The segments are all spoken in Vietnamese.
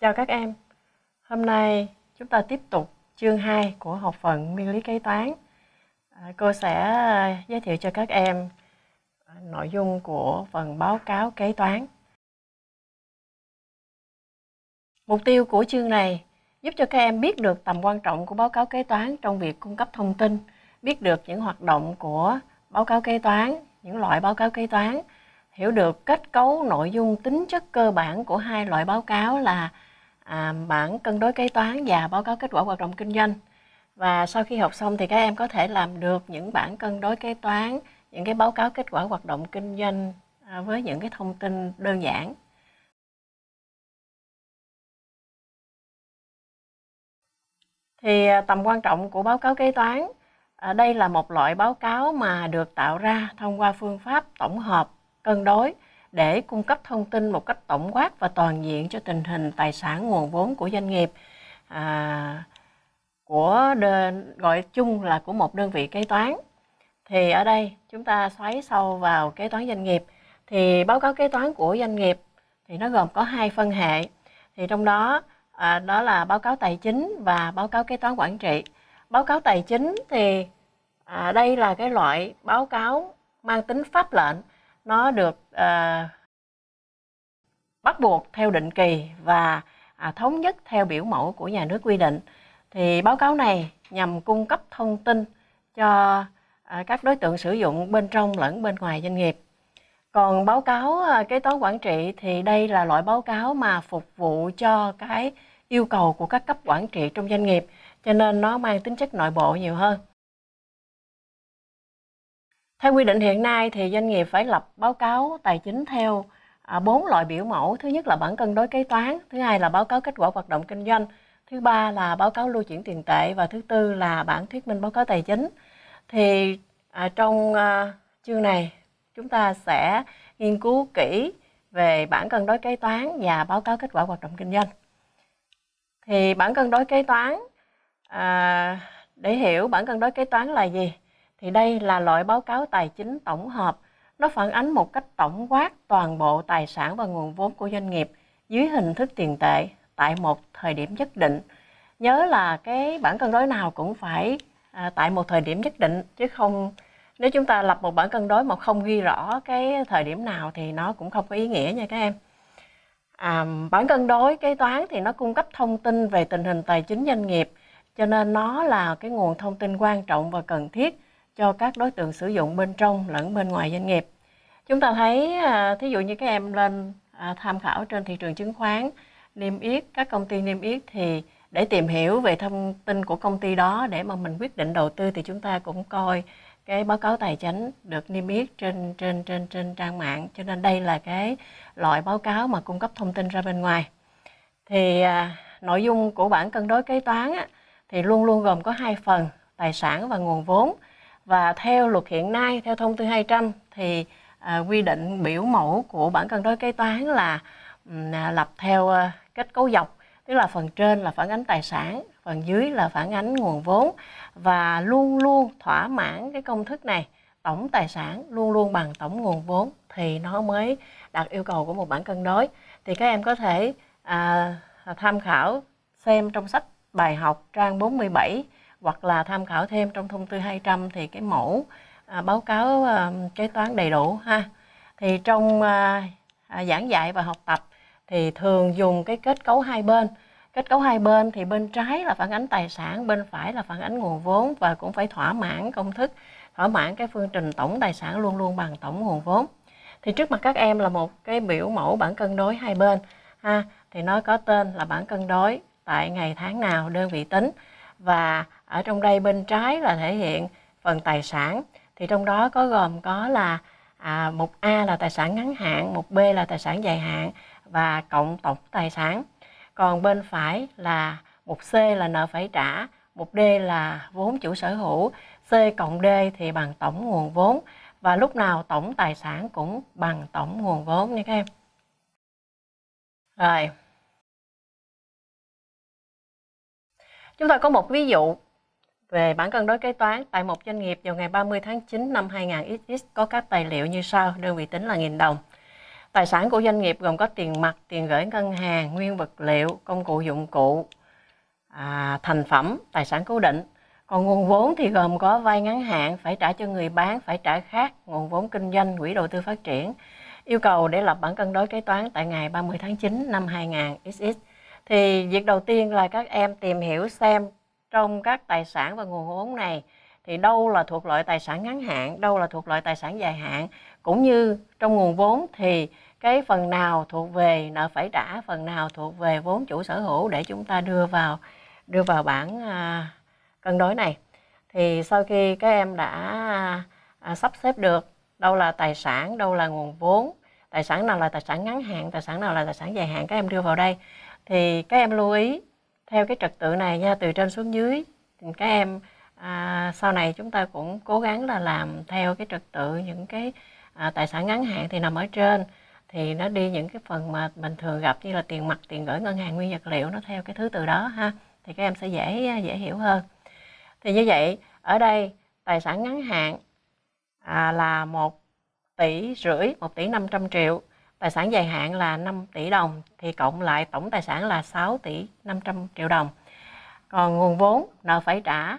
Chào các em. Hôm nay chúng ta tiếp tục chương 2 của học phần nguyên lý kế toán. À, cô sẽ à, giới thiệu cho các em à, nội dung của phần báo cáo kế toán. Mục tiêu của chương này giúp cho các em biết được tầm quan trọng của báo cáo kế toán trong việc cung cấp thông tin, biết được những hoạt động của báo cáo kế toán, những loại báo cáo kế toán, hiểu được kết cấu nội dung tính chất cơ bản của hai loại báo cáo là à, bản cân đối kế toán và báo cáo kết quả hoạt động kinh doanh và sau khi học xong thì các em có thể làm được những bản cân đối kế toán những cái báo cáo kết quả hoạt động kinh doanh à, với những cái thông tin đơn giản thì à, tầm quan trọng của báo cáo kế toán à, đây là một loại báo cáo mà được tạo ra thông qua phương pháp tổng hợp cân đối để cung cấp thông tin một cách tổng quát và toàn diện cho tình hình tài sản nguồn vốn của doanh nghiệp à, của đơn, gọi chung là của một đơn vị kế toán thì ở đây chúng ta xoáy sâu vào kế toán doanh nghiệp thì báo cáo kế toán của doanh nghiệp thì nó gồm có hai phân hệ thì trong đó à, đó là báo cáo tài chính và báo cáo kế toán quản trị báo cáo tài chính thì à, đây là cái loại báo cáo mang tính pháp lệnh nó được à, bắt buộc theo định kỳ và à, thống nhất theo biểu mẫu của nhà nước quy định thì báo cáo này nhằm cung cấp thông tin cho à, các đối tượng sử dụng bên trong lẫn bên ngoài doanh nghiệp còn báo cáo à, kế toán quản trị thì đây là loại báo cáo mà phục vụ cho cái yêu cầu của các cấp quản trị trong doanh nghiệp cho nên nó mang tính chất nội bộ nhiều hơn theo quy định hiện nay thì doanh nghiệp phải lập báo cáo tài chính theo à, bốn loại biểu mẫu. Thứ nhất là bản cân đối kế toán, thứ hai là báo cáo kết quả hoạt động kinh doanh, thứ ba là báo cáo lưu chuyển tiền tệ và thứ tư là bản thuyết minh báo cáo tài chính. Thì à, trong à, chương này chúng ta sẽ nghiên cứu kỹ về bản cân đối kế toán và báo cáo kết quả hoạt động kinh doanh. Thì bản cân đối kế toán à, để hiểu bản cân đối kế toán là gì? thì đây là loại báo cáo tài chính tổng hợp. Nó phản ánh một cách tổng quát toàn bộ tài sản và nguồn vốn của doanh nghiệp dưới hình thức tiền tệ tại một thời điểm nhất định. Nhớ là cái bản cân đối nào cũng phải à, tại một thời điểm nhất định chứ không nếu chúng ta lập một bản cân đối mà không ghi rõ cái thời điểm nào thì nó cũng không có ý nghĩa nha các em. À, bản cân đối kế toán thì nó cung cấp thông tin về tình hình tài chính doanh nghiệp cho nên nó là cái nguồn thông tin quan trọng và cần thiết cho các đối tượng sử dụng bên trong lẫn bên ngoài doanh nghiệp. Chúng ta thấy à, thí dụ như các em lên à, tham khảo trên thị trường chứng khoán, niêm yết các công ty niêm yết thì để tìm hiểu về thông tin của công ty đó để mà mình quyết định đầu tư thì chúng ta cũng coi cái báo cáo tài chính được niêm yết trên trên trên trên trang mạng cho nên đây là cái loại báo cáo mà cung cấp thông tin ra bên ngoài thì à, nội dung của bản cân đối kế toán á, thì luôn luôn gồm có hai phần tài sản và nguồn vốn và theo luật hiện nay theo thông tư 200 thì à, quy định biểu mẫu của bản cân đối kế toán là à, lập theo à, kết cấu dọc tức là phần trên là phản ánh tài sản phần dưới là phản ánh nguồn vốn và luôn luôn thỏa mãn cái công thức này tổng tài sản luôn luôn bằng tổng nguồn vốn thì nó mới đạt yêu cầu của một bản cân đối thì các em có thể à, tham khảo xem trong sách bài học trang 47 hoặc là tham khảo thêm trong thông tư 200 thì cái mẫu à, báo cáo à, kế toán đầy đủ ha thì trong à, à, giảng dạy và học tập thì thường dùng cái kết cấu hai bên kết cấu hai bên thì bên trái là phản ánh tài sản bên phải là phản ánh nguồn vốn và cũng phải thỏa mãn công thức thỏa mãn cái phương trình tổng tài sản luôn luôn bằng tổng nguồn vốn thì trước mặt các em là một cái biểu mẫu bảng cân đối hai bên ha thì nó có tên là bảng cân đối tại ngày tháng nào đơn vị tính và ở trong đây bên trái là thể hiện phần tài sản thì trong đó có gồm có là à, một A là tài sản ngắn hạn một B là tài sản dài hạn và cộng tổng tài sản còn bên phải là một C là nợ phải trả một D là vốn chủ sở hữu C cộng D thì bằng tổng nguồn vốn và lúc nào tổng tài sản cũng bằng tổng nguồn vốn nha các em rồi chúng ta có một ví dụ về bản cân đối kế toán tại một doanh nghiệp vào ngày 30 tháng 9 năm 2000XX có các tài liệu như sau, đơn vị tính là nghìn đồng. Tài sản của doanh nghiệp gồm có tiền mặt, tiền gửi ngân hàng, nguyên vật liệu, công cụ dụng cụ, à, thành phẩm, tài sản cố định. Còn nguồn vốn thì gồm có vay ngắn hạn, phải trả cho người bán, phải trả khác, nguồn vốn kinh doanh, quỹ đầu tư phát triển. Yêu cầu để lập bản cân đối kế toán tại ngày 30 tháng 9 năm 2000 XX. Thì việc đầu tiên là các em tìm hiểu xem trong các tài sản và nguồn vốn này thì đâu là thuộc loại tài sản ngắn hạn, đâu là thuộc loại tài sản dài hạn, cũng như trong nguồn vốn thì cái phần nào thuộc về nợ phải trả, phần nào thuộc về vốn chủ sở hữu để chúng ta đưa vào đưa vào bảng à, cân đối này. Thì sau khi các em đã à, sắp xếp được đâu là tài sản, đâu là nguồn vốn, tài sản nào là tài sản ngắn hạn, tài sản nào là tài sản dài hạn các em đưa vào đây thì các em lưu ý theo cái trật tự này nha từ trên xuống dưới thì các em à, sau này chúng ta cũng cố gắng là làm theo cái trật tự những cái à, tài sản ngắn hạn thì nằm ở trên thì nó đi những cái phần mà mình thường gặp như là tiền mặt tiền gửi ngân hàng nguyên vật liệu nó theo cái thứ từ đó ha thì các em sẽ dễ à, dễ hiểu hơn thì như vậy ở đây tài sản ngắn hạn à, là một tỷ rưỡi một tỷ 500 triệu tài sản dài hạn là 5 tỷ đồng thì cộng lại tổng tài sản là 6 tỷ 500 triệu đồng còn nguồn vốn nợ phải trả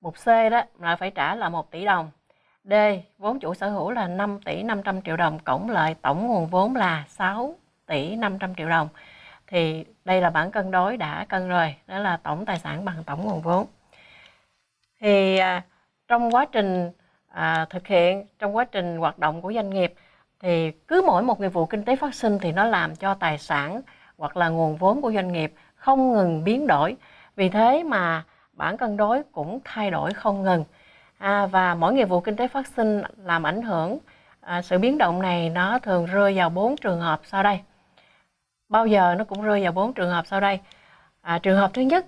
mục C đó nợ phải trả là 1 tỷ đồng D vốn chủ sở hữu là 5 tỷ 500 triệu đồng cộng lại tổng nguồn vốn là 6 tỷ 500 triệu đồng thì đây là bảng cân đối đã cân rồi đó là tổng tài sản bằng tổng nguồn vốn thì à, trong quá trình à, thực hiện trong quá trình hoạt động của doanh nghiệp thì cứ mỗi một nghiệp vụ kinh tế phát sinh thì nó làm cho tài sản hoặc là nguồn vốn của doanh nghiệp không ngừng biến đổi vì thế mà bản cân đối cũng thay đổi không ngừng à, và mỗi nghiệp vụ kinh tế phát sinh làm ảnh hưởng à, sự biến động này nó thường rơi vào bốn trường hợp sau đây bao giờ nó cũng rơi vào bốn trường hợp sau đây à, trường hợp thứ nhất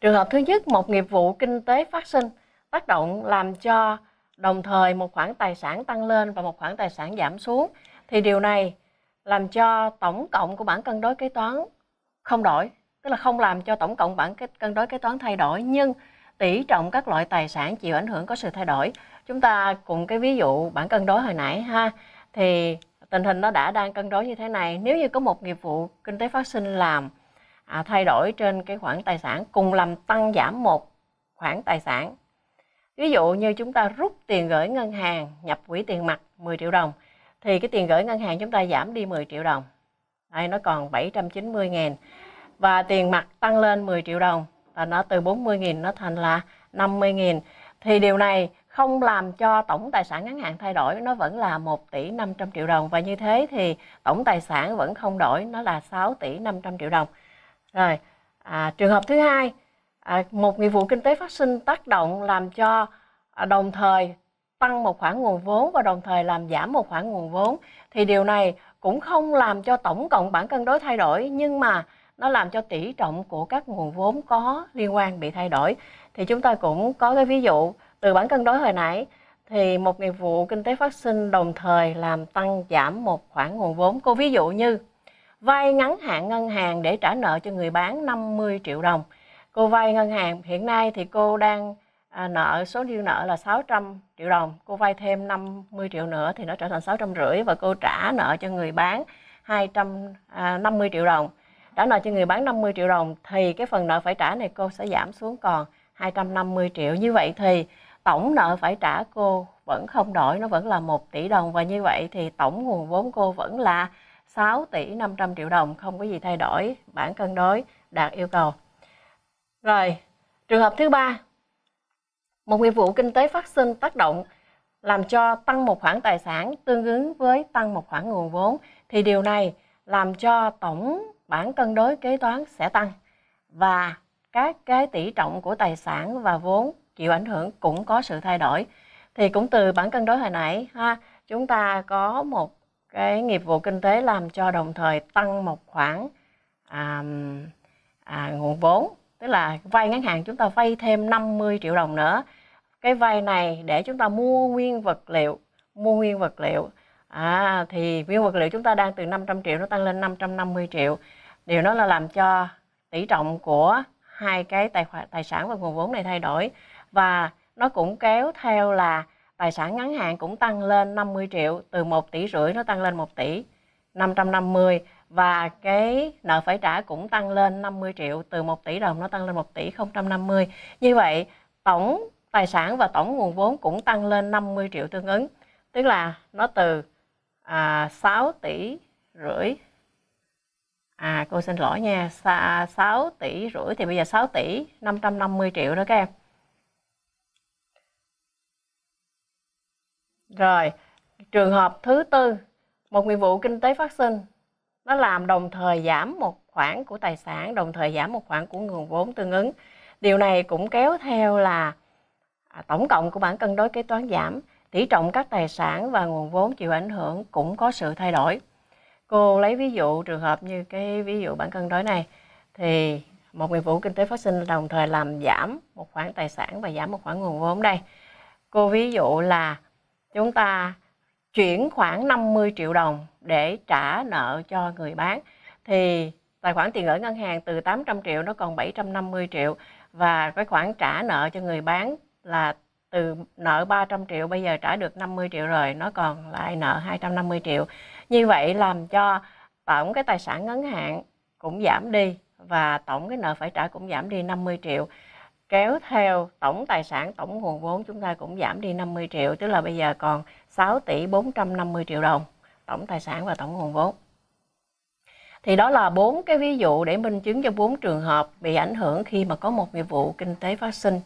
trường hợp thứ nhất một nghiệp vụ kinh tế phát sinh tác động làm cho đồng thời một khoản tài sản tăng lên và một khoản tài sản giảm xuống thì điều này làm cho tổng cộng của bảng cân đối kế toán không đổi tức là không làm cho tổng cộng bảng cân đối kế toán thay đổi nhưng tỷ trọng các loại tài sản chịu ảnh hưởng có sự thay đổi chúng ta cùng cái ví dụ bảng cân đối hồi nãy ha thì tình hình nó đã đang cân đối như thế này nếu như có một nghiệp vụ kinh tế phát sinh làm à, thay đổi trên cái khoản tài sản cùng làm tăng giảm một khoản tài sản Ví dụ như chúng ta rút tiền gửi ngân hàng nhập quỹ tiền mặt 10 triệu đồng thì cái tiền gửi ngân hàng chúng ta giảm đi 10 triệu đồng. Đây nó còn 790 ngàn và tiền mặt tăng lên 10 triệu đồng và nó từ 40 nghìn nó thành là 50 nghìn thì điều này không làm cho tổng tài sản ngắn hạn thay đổi nó vẫn là 1 tỷ 500 triệu đồng và như thế thì tổng tài sản vẫn không đổi nó là 6 tỷ 500 triệu đồng rồi à, trường hợp thứ hai à, một nghiệp vụ kinh tế phát sinh tác động làm cho à, đồng thời tăng một khoản nguồn vốn và đồng thời làm giảm một khoản nguồn vốn thì điều này cũng không làm cho tổng cộng bản cân đối thay đổi nhưng mà nó làm cho tỷ trọng của các nguồn vốn có liên quan bị thay đổi thì chúng ta cũng có cái ví dụ từ bản cân đối hồi nãy thì một nghiệp vụ kinh tế phát sinh đồng thời làm tăng giảm một khoản nguồn vốn cô ví dụ như vay ngắn hạn ngân hàng để trả nợ cho người bán 50 triệu đồng cô vay ngân hàng hiện nay thì cô đang à, nợ số dư nợ là 600 triệu đồng cô vay thêm 50 triệu nữa thì nó trở thành rưỡi và cô trả nợ cho người bán 250 à, triệu đồng trả nợ cho người bán 50 triệu đồng thì cái phần nợ phải trả này cô sẽ giảm xuống còn 250 triệu như vậy thì tổng nợ phải trả cô vẫn không đổi nó vẫn là 1 tỷ đồng và như vậy thì tổng nguồn vốn cô vẫn là 6 tỷ 500 triệu đồng không có gì thay đổi bản cân đối đạt yêu cầu rồi, trường hợp thứ ba. Một nghiệp vụ kinh tế phát sinh tác động làm cho tăng một khoản tài sản tương ứng với tăng một khoản nguồn vốn thì điều này làm cho tổng bản cân đối kế toán sẽ tăng và các cái tỷ trọng của tài sản và vốn chịu ảnh hưởng cũng có sự thay đổi. Thì cũng từ bản cân đối hồi nãy ha, chúng ta có một cái nghiệp vụ kinh tế làm cho đồng thời tăng một khoản à, à, nguồn vốn tức là vay ngắn hạn chúng ta vay thêm 50 triệu đồng nữa cái vay này để chúng ta mua nguyên vật liệu mua nguyên vật liệu à, thì nguyên vật liệu chúng ta đang từ 500 triệu nó tăng lên 550 triệu điều đó là làm cho tỷ trọng của hai cái tài khoản tài sản và nguồn vốn này thay đổi và nó cũng kéo theo là tài sản ngắn hạn cũng tăng lên 50 triệu từ 1 tỷ rưỡi nó tăng lên 1 tỷ 550 và cái nợ phải trả cũng tăng lên 50 triệu từ 1 tỷ đồng nó tăng lên 1 tỷ 050. Như vậy tổng tài sản và tổng nguồn vốn cũng tăng lên 50 triệu tương ứng. Tức là nó từ à, 6 tỷ rưỡi À cô xin lỗi nha, 6 tỷ rưỡi thì bây giờ 6 tỷ 550 triệu đó các em. Rồi, trường hợp thứ tư, một nhiệm vụ kinh tế phát sinh nó làm đồng thời giảm một khoản của tài sản đồng thời giảm một khoản của nguồn vốn tương ứng điều này cũng kéo theo là à, tổng cộng của bản cân đối kế toán giảm tỷ trọng các tài sản và nguồn vốn chịu ảnh hưởng cũng có sự thay đổi cô lấy ví dụ trường hợp như cái ví dụ bản cân đối này thì một nghiệp vụ kinh tế phát sinh đồng thời làm giảm một khoản tài sản và giảm một khoản nguồn vốn đây cô ví dụ là chúng ta chuyển khoảng 50 triệu đồng để trả nợ cho người bán thì tài khoản tiền gửi ngân hàng từ 800 triệu nó còn 750 triệu và cái khoản trả nợ cho người bán là từ nợ 300 triệu bây giờ trả được 50 triệu rồi nó còn lại nợ 250 triệu như vậy làm cho tổng cái tài sản ngân hàng cũng giảm đi và tổng cái nợ phải trả cũng giảm đi 50 triệu kéo theo tổng tài sản tổng nguồn vốn chúng ta cũng giảm đi 50 triệu tức là bây giờ còn 6 tỷ 450 triệu đồng tổng tài sản và tổng nguồn vốn thì đó là bốn cái ví dụ để minh chứng cho bốn trường hợp bị ảnh hưởng khi mà có một nghiệp vụ kinh tế phát sinh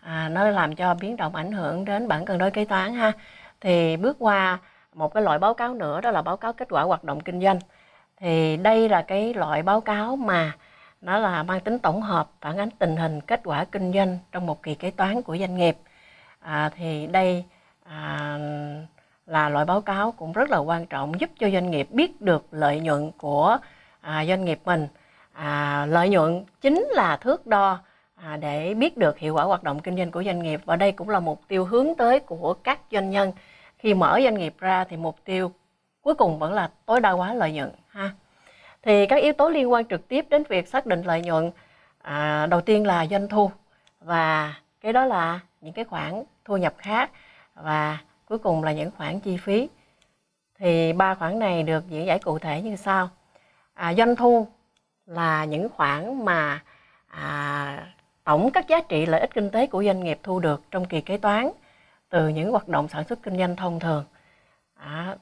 à, nó làm cho biến động ảnh hưởng đến bản cân đối kế toán ha thì bước qua một cái loại báo cáo nữa đó là báo cáo kết quả hoạt động kinh doanh thì đây là cái loại báo cáo mà nó là mang tính tổng hợp phản ánh tình hình kết quả kinh doanh trong một kỳ kế toán của doanh nghiệp à, thì đây à, là loại báo cáo cũng rất là quan trọng giúp cho doanh nghiệp biết được lợi nhuận của à, doanh nghiệp mình à, lợi nhuận chính là thước đo à, để biết được hiệu quả hoạt động kinh doanh của doanh nghiệp và đây cũng là mục tiêu hướng tới của các doanh nhân khi mở doanh nghiệp ra thì mục tiêu cuối cùng vẫn là tối đa hóa lợi nhuận ha thì các yếu tố liên quan trực tiếp đến việc xác định lợi nhuận à, đầu tiên là doanh thu và cái đó là những cái khoản thu nhập khác và cuối cùng là những khoản chi phí thì ba khoản này được diễn giải cụ thể như sau à, doanh thu là những khoản mà à, tổng các giá trị lợi ích kinh tế của doanh nghiệp thu được trong kỳ kế toán từ những hoạt động sản xuất kinh doanh thông thường à,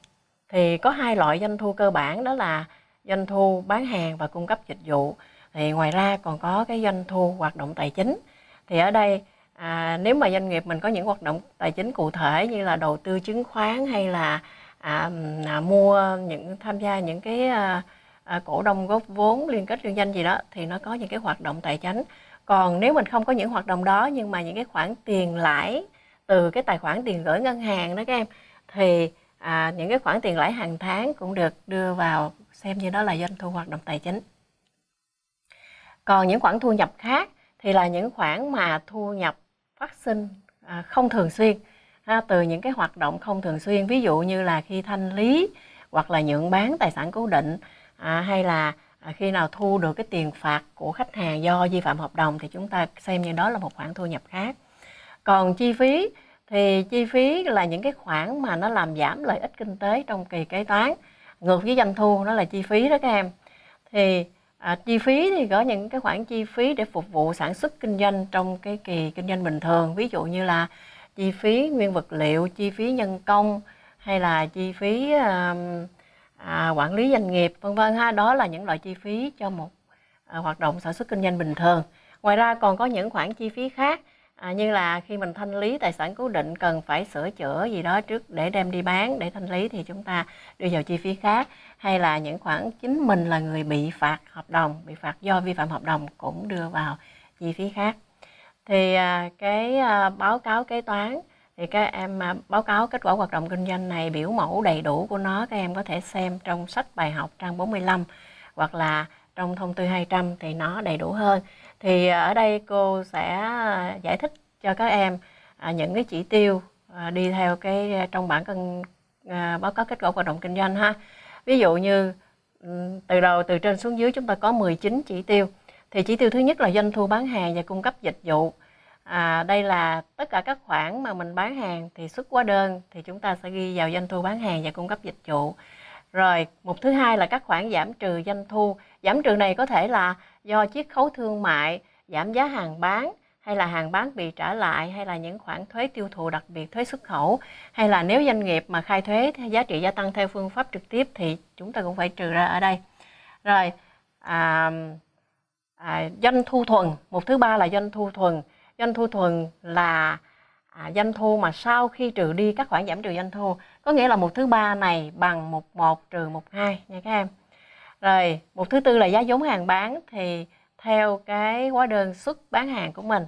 thì có hai loại doanh thu cơ bản đó là doanh thu bán hàng và cung cấp dịch vụ thì ngoài ra còn có cái doanh thu hoạt động tài chính thì ở đây à, nếu mà doanh nghiệp mình có những hoạt động tài chính cụ thể như là đầu tư chứng khoán hay là à, à, mua những tham gia những cái à, à, cổ đông góp vốn liên kết kinh doanh gì đó thì nó có những cái hoạt động tài chính còn nếu mình không có những hoạt động đó nhưng mà những cái khoản tiền lãi từ cái tài khoản tiền gửi ngân hàng đó các em thì à, những cái khoản tiền lãi hàng tháng cũng được đưa vào xem như đó là doanh thu hoạt động tài chính còn những khoản thu nhập khác thì là những khoản mà thu nhập phát sinh à, không thường xuyên ha, từ những cái hoạt động không thường xuyên ví dụ như là khi thanh lý hoặc là nhượng bán tài sản cố định à, hay là à, khi nào thu được cái tiền phạt của khách hàng do vi phạm hợp đồng thì chúng ta xem như đó là một khoản thu nhập khác còn chi phí thì chi phí là những cái khoản mà nó làm giảm lợi ích kinh tế trong kỳ kế toán ngược với doanh thu nó là chi phí đó các em thì À, chi phí thì có những cái khoản chi phí để phục vụ sản xuất kinh doanh trong cái kỳ kinh doanh bình thường ví dụ như là chi phí nguyên vật liệu chi phí nhân công hay là chi phí à, à, quản lý doanh nghiệp vân vân ha đó là những loại chi phí cho một à, hoạt động sản xuất kinh doanh bình thường ngoài ra còn có những khoản chi phí khác à, như là khi mình thanh lý tài sản cố định cần phải sửa chữa gì đó trước để đem đi bán để thanh lý thì chúng ta đưa vào chi phí khác hay là những khoản chính mình là người bị phạt hợp đồng bị phạt do vi phạm hợp đồng cũng đưa vào chi phí khác thì à, cái à, báo cáo kế toán thì các em à, báo cáo kết quả hoạt động kinh doanh này biểu mẫu đầy đủ của nó các em có thể xem trong sách bài học trang 45 hoặc là trong thông tư 200 thì nó đầy đủ hơn thì à, ở đây cô sẽ à, giải thích cho các em à, những cái chỉ tiêu đi theo cái trong bản cân báo cáo kết quả hoạt động kinh doanh ha ví dụ như từ đầu từ trên xuống dưới chúng ta có 19 chỉ tiêu thì chỉ tiêu thứ nhất là doanh thu bán hàng và cung cấp dịch vụ à, đây là tất cả các khoản mà mình bán hàng thì xuất hóa đơn thì chúng ta sẽ ghi vào doanh thu bán hàng và cung cấp dịch vụ rồi mục thứ hai là các khoản giảm trừ doanh thu giảm trừ này có thể là do chiết khấu thương mại, giảm giá hàng bán hay là hàng bán bị trả lại hay là những khoản thuế tiêu thụ đặc biệt thuế xuất khẩu hay là nếu doanh nghiệp mà khai thuế theo giá trị gia tăng theo phương pháp trực tiếp thì chúng ta cũng phải trừ ra ở đây rồi à, à, doanh thu thuần một thứ ba là doanh thu thuần doanh thu thuần là à, doanh thu mà sau khi trừ đi các khoản giảm trừ doanh thu có nghĩa là một thứ ba này bằng mục 1 trừ mục 2 nha các em rồi một thứ tư là giá vốn hàng bán thì theo cái hóa đơn xuất bán hàng của mình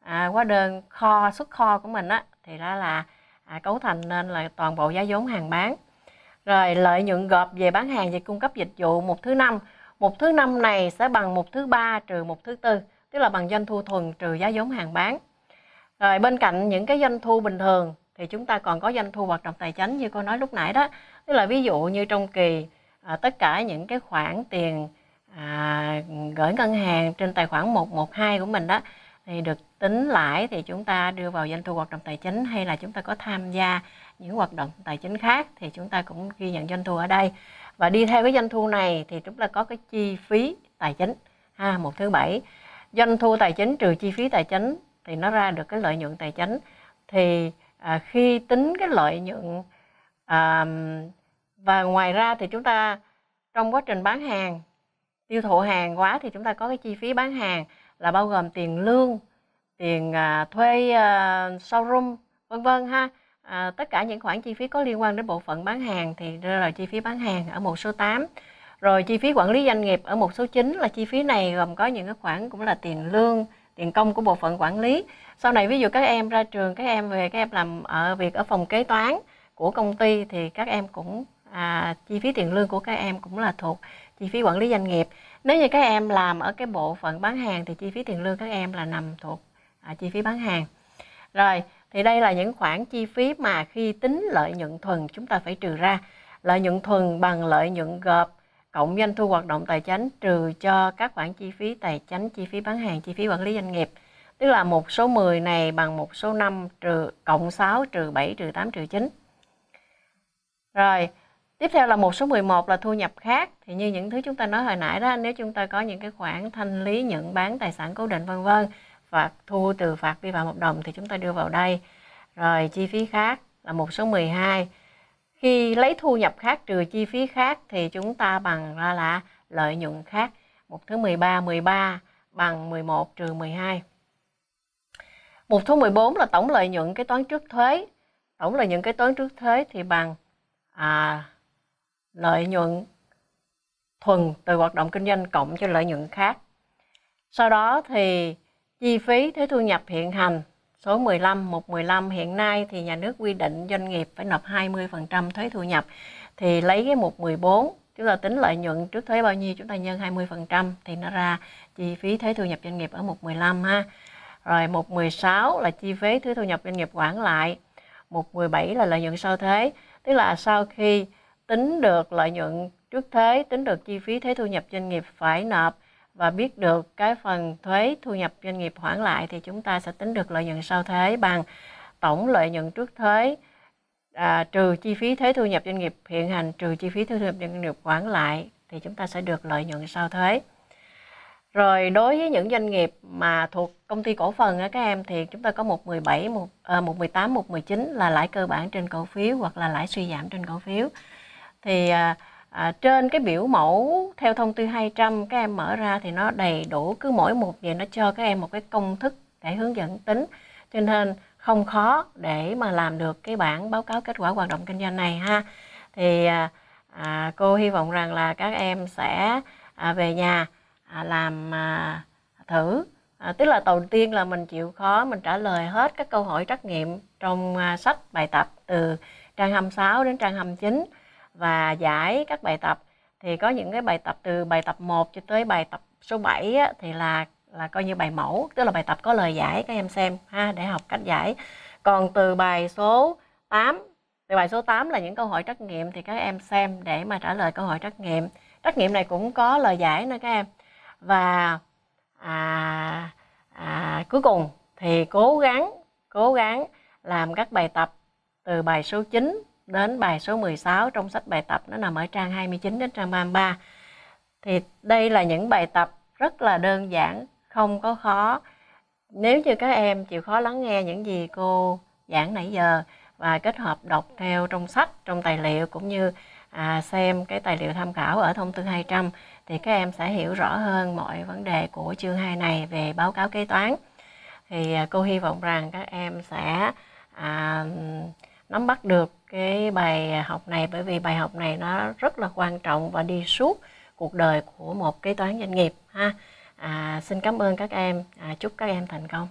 à, hóa đơn kho xuất kho của mình á thì đó là à, cấu thành nên là toàn bộ giá vốn hàng bán rồi lợi nhuận gộp về bán hàng về cung cấp dịch vụ một thứ năm một thứ năm này sẽ bằng một thứ ba trừ một thứ tư tức là bằng doanh thu thuần trừ giá vốn hàng bán rồi bên cạnh những cái doanh thu bình thường thì chúng ta còn có doanh thu hoạt động tài chính như cô nói lúc nãy đó tức là ví dụ như trong kỳ à, tất cả những cái khoản tiền à, gửi ngân hàng trên tài khoản 112 của mình đó thì được tính lãi thì chúng ta đưa vào doanh thu hoạt động tài chính hay là chúng ta có tham gia những hoạt động tài chính khác thì chúng ta cũng ghi nhận doanh thu ở đây và đi theo cái doanh thu này thì chúng ta có cái chi phí tài chính ha à, một thứ bảy doanh thu tài chính trừ chi phí tài chính thì nó ra được cái lợi nhuận tài chính thì à, khi tính cái lợi nhuận à, và ngoài ra thì chúng ta trong quá trình bán hàng tiêu thụ hàng quá thì chúng ta có cái chi phí bán hàng là bao gồm tiền lương tiền à, thuê à, showroom vân vân ha à, tất cả những khoản chi phí có liên quan đến bộ phận bán hàng thì đây là chi phí bán hàng ở một số 8 rồi chi phí quản lý doanh nghiệp ở một số 9 là chi phí này gồm có những cái khoản cũng là tiền lương tiền công của bộ phận quản lý sau này ví dụ các em ra trường các em về các em làm ở ờ, việc ở phòng kế toán của công ty thì các em cũng à, chi phí tiền lương của các em cũng là thuộc chi phí quản lý doanh nghiệp nếu như các em làm ở cái bộ phận bán hàng thì chi phí tiền lương các em là nằm thuộc à, chi phí bán hàng rồi thì đây là những khoản chi phí mà khi tính lợi nhuận thuần chúng ta phải trừ ra lợi nhuận thuần bằng lợi nhuận gộp cộng doanh thu hoạt động tài chính trừ cho các khoản chi phí tài chính chi phí bán hàng chi phí quản lý doanh nghiệp tức là một số 10 này bằng một số 5 trừ cộng 6 trừ 7 trừ 8 trừ 9 rồi Tiếp theo là một số 11 là thu nhập khác thì như những thứ chúng ta nói hồi nãy đó nếu chúng ta có những cái khoản thanh lý nhận bán tài sản cố định vân vân và thu từ phạt vi phạm hợp đồng thì chúng ta đưa vào đây. Rồi chi phí khác là một số 12. Khi lấy thu nhập khác trừ chi phí khác thì chúng ta bằng ra là lợi nhuận khác. Một thứ 13 13 bằng 11 trừ 12. Một số 14 là tổng lợi nhuận kế toán trước thuế. Tổng lợi nhuận kế toán trước thuế thì bằng à, lợi nhuận thuần từ hoạt động kinh doanh cộng cho lợi nhuận khác. Sau đó thì chi phí thuế thu nhập hiện hành số 15 115 hiện nay thì nhà nước quy định doanh nghiệp phải nộp 20% thuế thu nhập thì lấy cái 114 chúng ta tính lợi nhuận trước thuế bao nhiêu chúng ta nhân 20% thì nó ra chi phí thuế thu nhập doanh nghiệp ở 115 ha. Rồi 116 là chi phí thuế thu nhập doanh nghiệp quản lại, 117 là lợi nhuận sau thuế, tức là sau khi tính được lợi nhuận trước thuế, tính được chi phí thuế thu nhập doanh nghiệp phải nộp và biết được cái phần thuế thu nhập doanh nghiệp hoãn lại thì chúng ta sẽ tính được lợi nhuận sau thuế bằng tổng lợi nhuận trước thuế à, trừ chi phí thuế thu nhập doanh nghiệp hiện hành trừ chi phí thuế thu nhập doanh nghiệp hoãn lại thì chúng ta sẽ được lợi nhuận sau thuế. Rồi đối với những doanh nghiệp mà thuộc công ty cổ phần các em thì chúng ta có một một 117, 1, 118, 119 là lãi cơ bản trên cổ phiếu hoặc là lãi suy giảm trên cổ phiếu thì à, à, trên cái biểu mẫu theo thông tư 200 các em mở ra thì nó đầy đủ cứ mỗi một về nó cho các em một cái công thức để hướng dẫn tính cho nên không khó để mà làm được cái bản báo cáo kết quả hoạt động kinh doanh này ha thì à, à, cô hy vọng rằng là các em sẽ à, về nhà à, làm à, thử à, tức là đầu tiên là mình chịu khó mình trả lời hết các câu hỏi trắc nghiệm trong à, sách bài tập từ trang 26 đến trang 29 và giải các bài tập thì có những cái bài tập từ bài tập 1 cho tới bài tập số 7 á, thì là là coi như bài mẫu tức là bài tập có lời giải các em xem ha để học cách giải còn từ bài số 8 từ bài số 8 là những câu hỏi trắc nghiệm thì các em xem để mà trả lời câu hỏi trắc nghiệm trắc nghiệm này cũng có lời giải nữa các em và à, à, cuối cùng thì cố gắng cố gắng làm các bài tập từ bài số 9 đến bài số 16 trong sách bài tập nó nằm ở trang 29 đến trang 33. Thì đây là những bài tập rất là đơn giản, không có khó. Nếu như các em chịu khó lắng nghe những gì cô giảng nãy giờ và kết hợp đọc theo trong sách, trong tài liệu cũng như à, xem cái tài liệu tham khảo ở thông tư 200 thì các em sẽ hiểu rõ hơn mọi vấn đề của chương 2 này về báo cáo kế toán. Thì à, cô hy vọng rằng các em sẽ à, nắm bắt được cái bài học này bởi vì bài học này nó rất là quan trọng và đi suốt cuộc đời của một kế toán doanh nghiệp ha à, xin cảm ơn các em à, chúc các em thành công